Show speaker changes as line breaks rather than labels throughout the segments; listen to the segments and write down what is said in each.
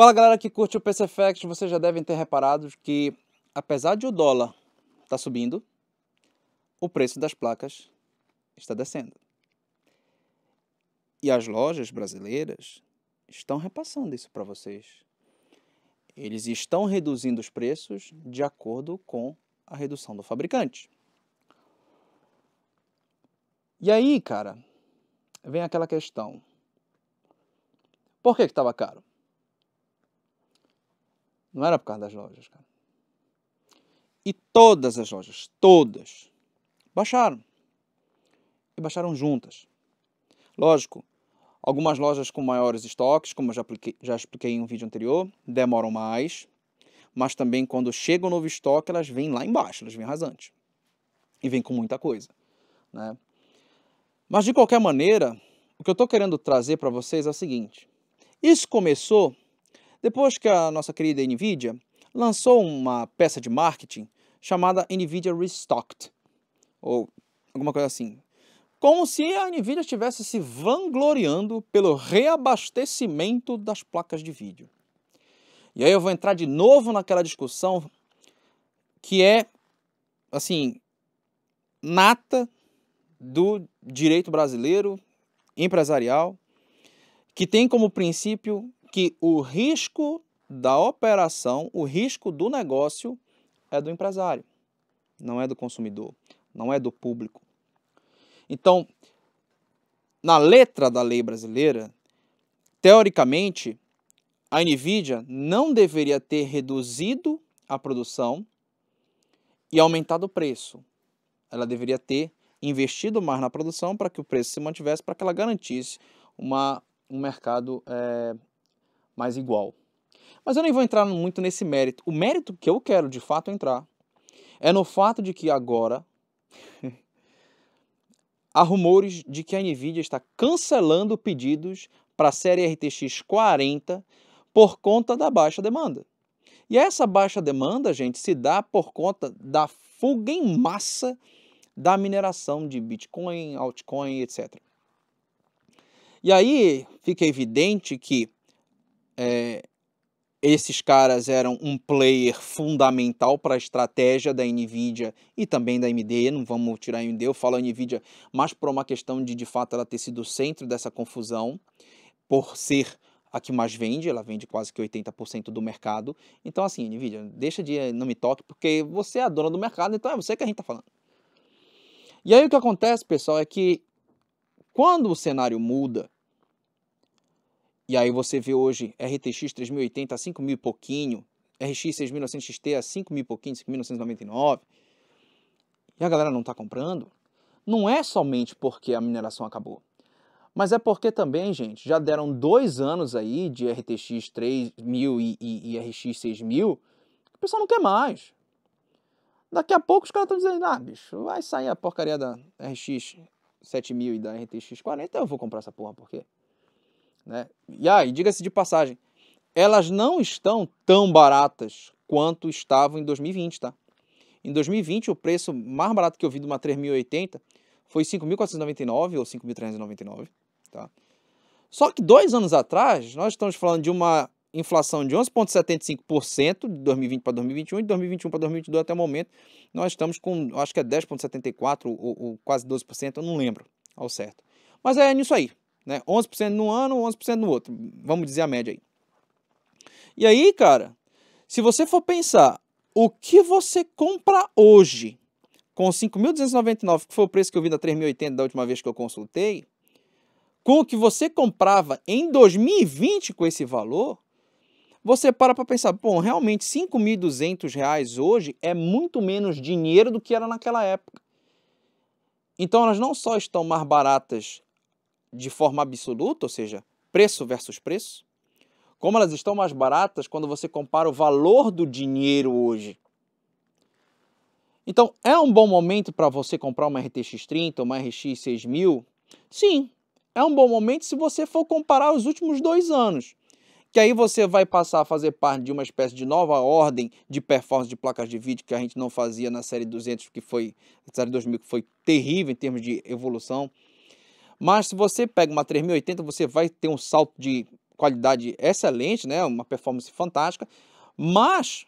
Fala galera que curte o PC Facts, vocês já devem ter reparado que apesar de o dólar estar tá subindo, o preço das placas está descendo. E as lojas brasileiras estão repassando isso para vocês. Eles estão reduzindo os preços de acordo com a redução do fabricante. E aí, cara, vem aquela questão. Por que estava que caro? Não era por causa das lojas, cara. E todas as lojas, todas, baixaram. E baixaram juntas. Lógico, algumas lojas com maiores estoques, como eu já, apliquei, já expliquei em um vídeo anterior, demoram mais. Mas também quando chega um novo estoque, elas vêm lá embaixo, elas vêm rasante E vêm com muita coisa. Né? Mas de qualquer maneira, o que eu estou querendo trazer para vocês é o seguinte: isso começou depois que a nossa querida Nvidia lançou uma peça de marketing chamada Nvidia Restocked, ou alguma coisa assim. Como se a Nvidia estivesse se vangloriando pelo reabastecimento das placas de vídeo. E aí eu vou entrar de novo naquela discussão que é, assim, nata do direito brasileiro empresarial, que tem como princípio que o risco da operação, o risco do negócio é do empresário, não é do consumidor, não é do público. Então, na letra da lei brasileira, teoricamente, a Nvidia não deveria ter reduzido a produção e aumentado o preço. Ela deveria ter investido mais na produção para que o preço se mantivesse, para que ela garantisse uma, um mercado é, mas igual. Mas eu nem vou entrar muito nesse mérito. O mérito que eu quero de fato é entrar é no fato de que agora há rumores de que a Nvidia está cancelando pedidos para a série RTX 40 por conta da baixa demanda. E essa baixa demanda, gente, se dá por conta da fuga em massa da mineração de Bitcoin, altcoin, etc. E aí fica evidente que é, esses caras eram um player fundamental para a estratégia da NVIDIA e também da AMD, não vamos tirar a AMD, eu falo a NVIDIA mais por uma questão de, de fato, ela ter sido o centro dessa confusão, por ser a que mais vende, ela vende quase que 80% do mercado. Então, assim, NVIDIA, deixa de não me toque, porque você é a dona do mercado, então é você que a gente está falando. E aí o que acontece, pessoal, é que quando o cenário muda, e aí você vê hoje RTX 3080 a 5 mil e pouquinho, RX 6900 XT a 5 mil e pouquinho, 5.999, e a galera não está comprando, não é somente porque a mineração acabou. Mas é porque também, gente, já deram dois anos aí de RTX 3000 e, e, e RX 6000, o pessoal não quer mais. Daqui a pouco os caras estão dizendo, ah, bicho, vai sair a porcaria da RX 7000 e da RTX 40, eu vou comprar essa porra, por quê? Né? E aí, ah, diga-se de passagem, elas não estão tão baratas quanto estavam em 2020, tá? Em 2020, o preço mais barato que eu vi de uma 3080 foi 5.499 ou 5.399, tá? Só que dois anos atrás, nós estamos falando de uma inflação de 11,75% de 2020 para 2021 e de 2021 para 2022 até o momento, nós estamos com, acho que é 10,74% ou, ou quase 12%, eu não lembro ao certo. Mas é nisso aí, né? 11% num ano, 11% no outro. Vamos dizer a média aí. E aí, cara, se você for pensar o que você compra hoje com 5.299, que foi o preço que eu vi na 3.080 da última vez que eu consultei, com o que você comprava em 2020 com esse valor, você para para pensar, bom, realmente 5.200 reais hoje é muito menos dinheiro do que era naquela época. Então elas não só estão mais baratas de forma absoluta, ou seja, preço versus preço, como elas estão mais baratas quando você compara o valor do dinheiro hoje. Então, é um bom momento para você comprar uma RTX 30, uma RX 6000? Sim, é um bom momento se você for comparar os últimos dois anos. Que aí você vai passar a fazer parte de uma espécie de nova ordem de performance de placas de vídeo que a gente não fazia na série 200, que foi, série 2000, que foi terrível em termos de evolução. Mas se você pega uma 3080, você vai ter um salto de qualidade excelente, né? uma performance fantástica. Mas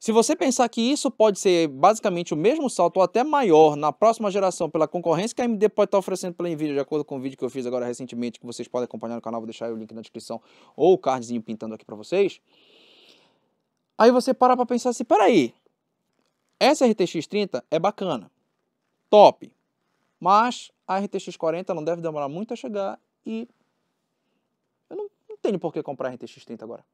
se você pensar que isso pode ser basicamente o mesmo salto ou até maior na próxima geração pela concorrência que a AMD pode estar oferecendo pela Nvidia, de acordo com o vídeo que eu fiz agora recentemente, que vocês podem acompanhar no canal, vou deixar o link na descrição ou o cardzinho pintando aqui para vocês. Aí você para para pensar assim, peraí, essa RTX 30 é bacana, top, mas a RTX 40 não deve demorar muito a chegar e eu não, não tenho por que comprar a RTX 30 agora.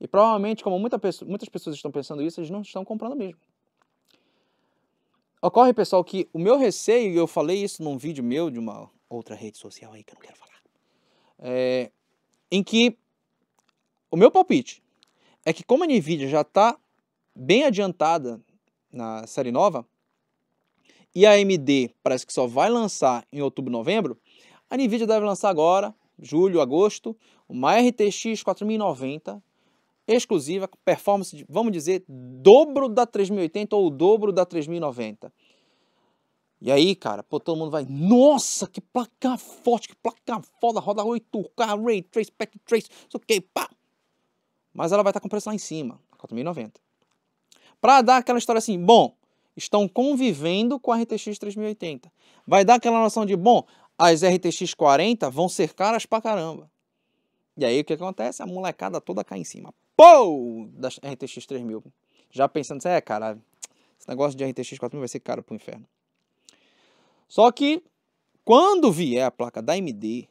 E provavelmente, como muita pessoa, muitas pessoas estão pensando isso, eles não estão comprando mesmo. Ocorre, pessoal, que o meu receio, e eu falei isso num vídeo meu de uma outra rede social aí que eu não quero falar, é, em que o meu palpite é que como a NVIDIA já está bem adiantada na série nova, e a AMD parece que só vai lançar em outubro, novembro, a Nvidia deve lançar agora, julho, agosto, uma RTX 4090 exclusiva, performance, vamos dizer, dobro da 3080 ou dobro da 3090. E aí, cara, pô, todo mundo vai, nossa, que placa forte, que placa foda, roda 8K, Ray Trace, Pack Trace, isso que, pá. Mas ela vai estar com preço lá em cima, 4090. Pra dar aquela história assim, bom, estão convivendo com a RTX 3080. Vai dar aquela noção de, bom, as RTX 40 vão ser caras pra caramba. E aí o que acontece? A molecada toda cai em cima. Pou! Da RTX 3000. Já pensando assim, é, cara, esse negócio de RTX 4000 vai ser caro pro inferno. Só que quando vier a placa da AMD,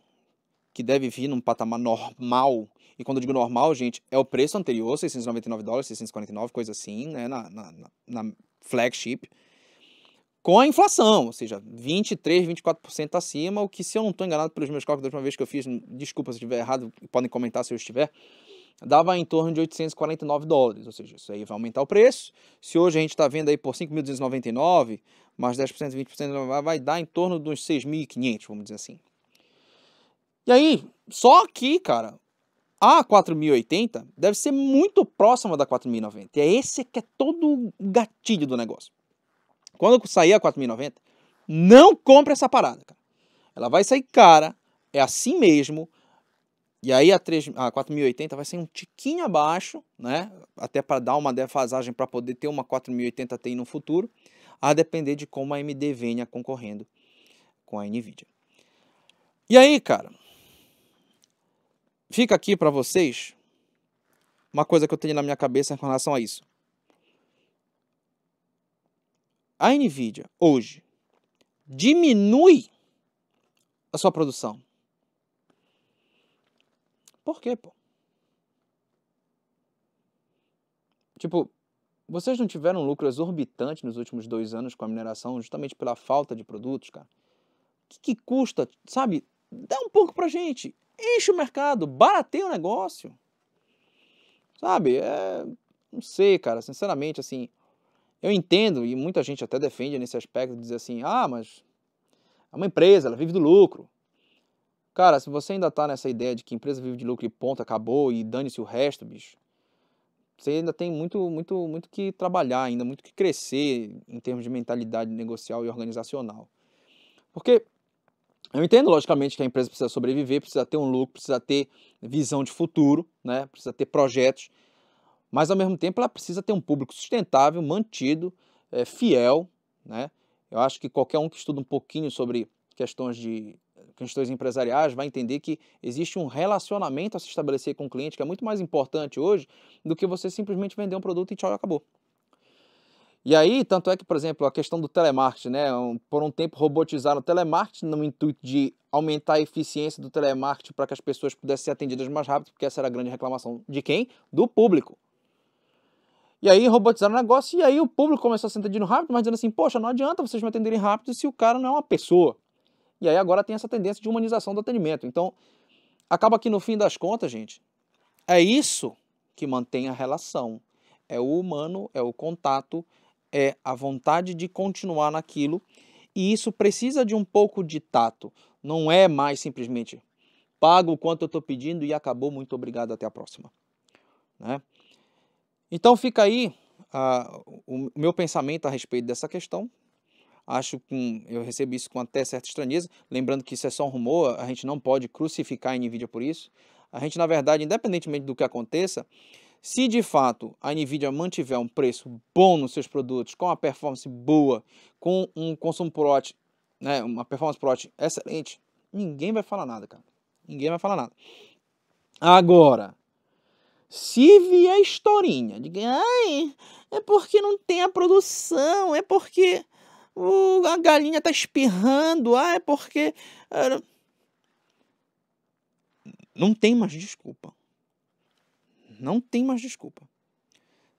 que deve vir num patamar normal, e quando eu digo normal, gente, é o preço anterior, 699 dólares, 649, coisa assim, né, na, na, na flagship. Com a inflação, ou seja, 23, 24% acima, o que se eu não estou enganado pelos meus cálculos da última vez que eu fiz, desculpa se estiver errado, podem comentar se eu estiver, dava em torno de 849 dólares, ou seja, isso aí vai aumentar o preço. Se hoje a gente está vendo aí por 5.299, mais 10%, 20%, vai dar em torno dos 6.500, vamos dizer assim. E aí, só aqui, cara, a 4080 deve ser muito próxima da 4090. é esse que é todo o gatilho do negócio. Quando sair a 4090, não compre essa parada, cara. Ela vai sair cara, é assim mesmo. E aí a, 3, a 4080 vai ser um tiquinho abaixo, né? Até para dar uma defasagem para poder ter uma 4080 Ti no futuro, a depender de como a AMD venha concorrendo com a Nvidia. E aí, cara, fica aqui para vocês uma coisa que eu tenho na minha cabeça em relação a isso. A Nvidia hoje diminui a sua produção. Por quê, pô? Tipo, vocês não tiveram lucro exorbitante nos últimos dois anos com a mineração justamente pela falta de produtos, cara? O que, que custa, sabe? Dá um pouco pra gente enche o mercado, barateia o negócio. Sabe? É, não sei, cara, sinceramente, assim, eu entendo, e muita gente até defende nesse aspecto, de dizer assim, ah, mas é uma empresa, ela vive do lucro. Cara, se você ainda tá nessa ideia de que empresa vive de lucro e ponto, acabou, e dane-se o resto, bicho, você ainda tem muito, muito, muito que trabalhar ainda, muito que crescer em termos de mentalidade negocial e organizacional. Porque eu entendo, logicamente, que a empresa precisa sobreviver, precisa ter um lucro, precisa ter visão de futuro, né? precisa ter projetos, mas ao mesmo tempo ela precisa ter um público sustentável, mantido, é, fiel. Né? Eu acho que qualquer um que estuda um pouquinho sobre questões de questões empresariais vai entender que existe um relacionamento a se estabelecer com o cliente que é muito mais importante hoje do que você simplesmente vender um produto e tchau, acabou. E aí, tanto é que, por exemplo, a questão do telemarketing, né? Por um tempo robotizaram o telemarketing no intuito de aumentar a eficiência do telemarketing para que as pessoas pudessem ser atendidas mais rápido, porque essa era a grande reclamação de quem? Do público. E aí robotizaram o negócio e aí o público começou a se atendendo rápido, mas dizendo assim, poxa, não adianta vocês me atenderem rápido se o cara não é uma pessoa. E aí agora tem essa tendência de humanização do atendimento. Então, acaba que no fim das contas, gente, é isso que mantém a relação. É o humano, é o contato, é a vontade de continuar naquilo e isso precisa de um pouco de tato. Não é mais simplesmente pago o quanto eu estou pedindo e acabou, muito obrigado, até a próxima. Né? Então fica aí uh, o meu pensamento a respeito dessa questão. Acho que eu recebi isso com até certa estranheza, lembrando que isso é só um rumor, a gente não pode crucificar a NVIDIA por isso. A gente, na verdade, independentemente do que aconteça, se de fato a Nvidia mantiver um preço bom nos seus produtos, com uma performance boa, com um consumo por watt, né, uma performance por watt excelente, ninguém vai falar nada, cara. Ninguém vai falar nada. Agora, se vier historinha de ai, é porque não tem a produção, é porque o, a galinha tá espirrando, ah, é porque ah, não tem mais desculpa. Não tem mais desculpa.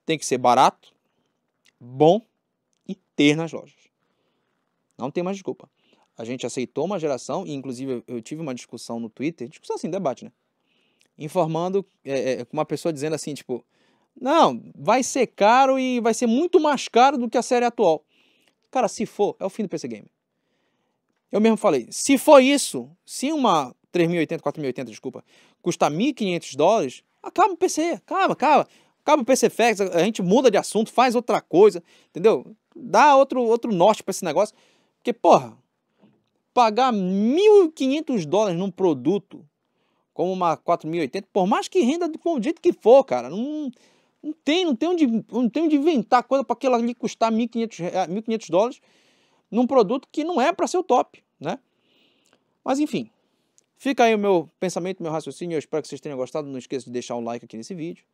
Tem que ser barato, bom e ter nas lojas. Não tem mais desculpa. A gente aceitou uma geração, e inclusive eu tive uma discussão no Twitter, discussão assim, debate, né? Informando, é, é, com é, uma pessoa dizendo assim, tipo, não, vai ser caro e vai ser muito mais caro do que a série atual. Cara, se for, é o fim do PC Game. Eu mesmo falei, se for isso, se uma 3080, 4080, desculpa, custar 1.500 dólares, ah, calma o PC, calma, calma. Acaba o PC Facts, a gente muda de assunto, faz outra coisa, entendeu? Dá outro, outro norte para esse negócio. Porque, porra, pagar 1.500 dólares num produto como uma 4080, por mais que renda do jeito que for, cara, não, não tem, não tem onde, não tem onde inventar coisa para aquilo ali custar 1.500 dólares num produto que não é para ser o top, né? Mas enfim, Fica aí o meu pensamento, meu raciocínio. Eu espero que vocês tenham gostado. Não esqueça de deixar um like aqui nesse vídeo.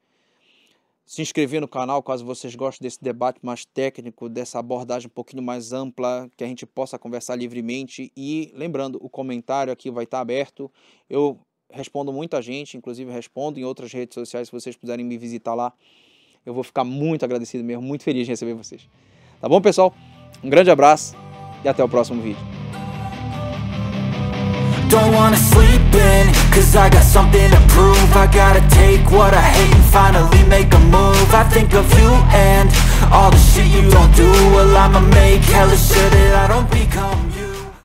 Se inscrever no canal caso vocês gostem desse debate mais técnico, dessa abordagem um pouquinho mais ampla, que a gente possa conversar livremente. E lembrando, o comentário aqui vai estar aberto. Eu respondo muita gente, inclusive respondo em outras redes sociais. Se vocês puderem me visitar lá, eu vou ficar muito agradecido mesmo, muito feliz de receber vocês. Tá bom, pessoal? Um grande abraço e até o próximo vídeo. don't wanna sleep in Cause I got something to prove I gotta take what I hate and finally make a move I think of you and all the shit you don't do Well I'ma make hella sure that I don't become